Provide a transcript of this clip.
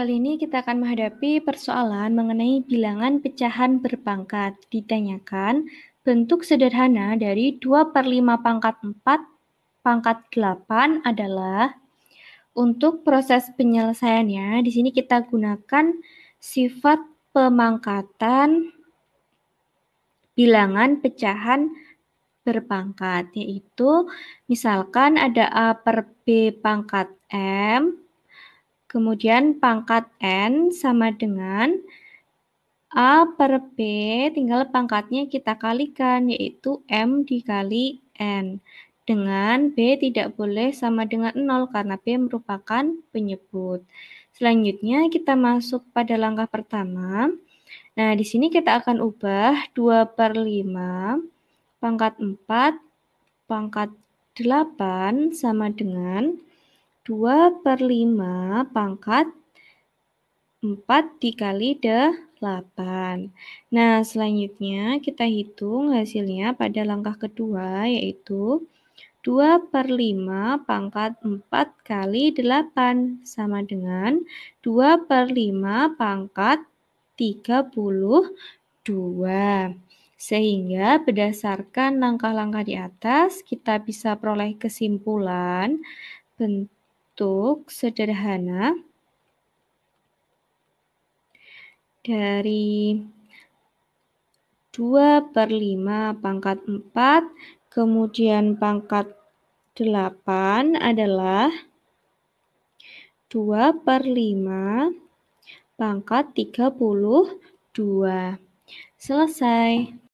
Kali ini kita akan menghadapi persoalan mengenai bilangan pecahan berpangkat. Ditanyakan bentuk sederhana dari 2 per 5 pangkat 4 pangkat 8 adalah untuk proses penyelesaiannya di sini kita gunakan sifat pemangkatan bilangan pecahan berpangkat yaitu misalkan ada A per B pangkat M Kemudian pangkat N sama dengan A per B, tinggal pangkatnya kita kalikan, yaitu M dikali N. Dengan B tidak boleh sama dengan 0 karena B merupakan penyebut. Selanjutnya kita masuk pada langkah pertama. Nah, di sini kita akan ubah 2 per 5 pangkat 4 pangkat 8 sama dengan 2 per 5 pangkat 4 dikali 8. Nah, selanjutnya kita hitung hasilnya pada langkah kedua, yaitu 2 per 5 pangkat 4 kali 8 sama dengan 2 per 5 pangkat 32. Sehingga berdasarkan langkah-langkah di atas, kita bisa peroleh kesimpulan bentuk bentuk sederhana dari 2 per 5 pangkat 4, kemudian pangkat 8 adalah 2 per 5 pangkat 32. Selesai.